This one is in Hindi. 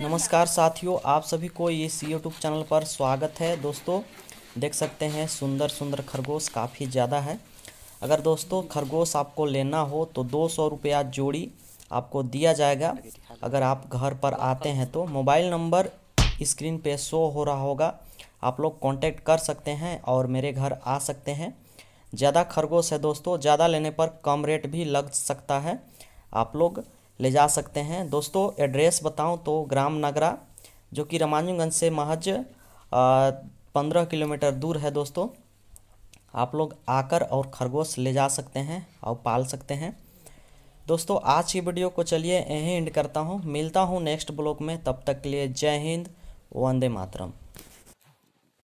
नमस्कार साथियों आप सभी को इस यूट्यूब चैनल पर स्वागत है दोस्तों देख सकते हैं सुंदर सुंदर खरगोश काफ़ी ज़्यादा है अगर दोस्तों खरगोश आपको लेना हो तो दो सौ रुपया जोड़ी आपको दिया जाएगा अगर आप घर पर आते हैं तो मोबाइल नंबर स्क्रीन पे शो हो रहा होगा आप लोग कांटेक्ट कर सकते हैं और मेरे घर आ सकते हैं ज़्यादा खरगोश है दोस्तों ज़्यादा लेने पर कम रेट भी लग सकता है आप लोग ले जा सकते हैं दोस्तों एड्रेस बताऊं तो ग्राम नगरा जो कि रामानुजगंज से महज पंद्रह किलोमीटर दूर है दोस्तों आप लोग आकर और खरगोश ले जा सकते हैं और पाल सकते हैं दोस्तों आज की वीडियो को चलिए यहीं एंड करता हूँ मिलता हूँ नेक्स्ट ब्लॉग में तब तक के लिए जय हिंद वंदे मातरम